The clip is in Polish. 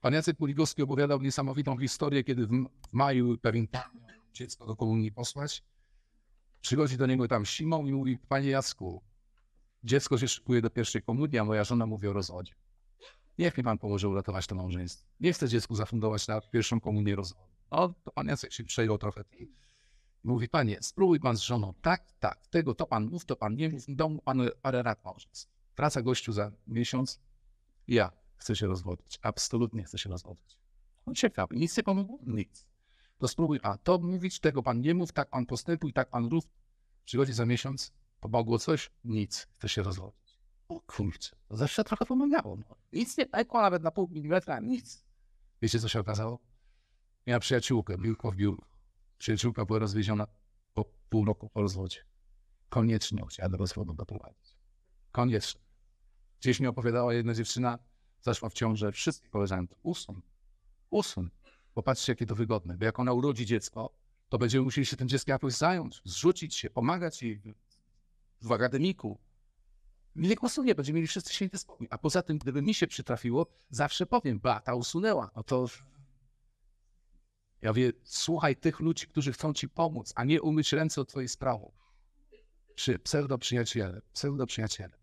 Pan Jacek Puligowski opowiadał niesamowitą historię, kiedy w, maju pewien dziecko do komunii posłać. Przychodzi do niego tam Simon i mówi, panie Jacku, dziecko się szykuje do pierwszej komunii, a moja żona mówi o rozwodzie. Niech mi pan pomoże uratować to małżeństwo. Nie chcę dziecku zafundować na pierwszą komunię rozwodu. O, no, to pan Jacek się przejął trochę. Mówi, panie, spróbuj pan z żoną. Tak, tak, tego to pan mów, to pan nie mów. W domu pan parę rad małżeństw. Wraca gościu za miesiąc. Ja chce się rozwodzić. Absolutnie chce się rozwodzić. No ciekawe, nic nie pomogło? Nic. To spróbuj, a to mówić, tego pan nie mów, tak pan postępuj, tak pan rów. Przychodzi za miesiąc, pomogło coś? Nic. Chce się rozwodzić. O kurczę, to zawsze trochę pomagało. No. Nic nie pękło, nawet na pół milimetra, nic. Wiecie, co się okazało? Miała przyjaciółkę, biurko w biurku. Przyjaciółka była rozwieziona po pół roku po rozwodzie. Koniecznie chciała do rozwodu doprowadzić. Koniecznie. Gdzieś mi opowiadała jedna dziewczyna, zaszła w ciążę wszystkich koleżanki. Usun. Usun. Popatrzcie, jakie to wygodne. Bo jak ona urodzi dziecko, to będziemy musieli się tym dzieckiem jakoś zająć, zrzucić się, pomagać jej w akademiku. Nie usunie, będziemy mieli wszyscy święty spokój. A poza tym, gdyby mi się przytrafiło, zawsze powiem, ba, ta usunęła. No to ja wie, słuchaj tych ludzi, którzy chcą ci pomóc, a nie umyć ręce od twojej sprawy. przyjaciele, pseudo przyjaciele.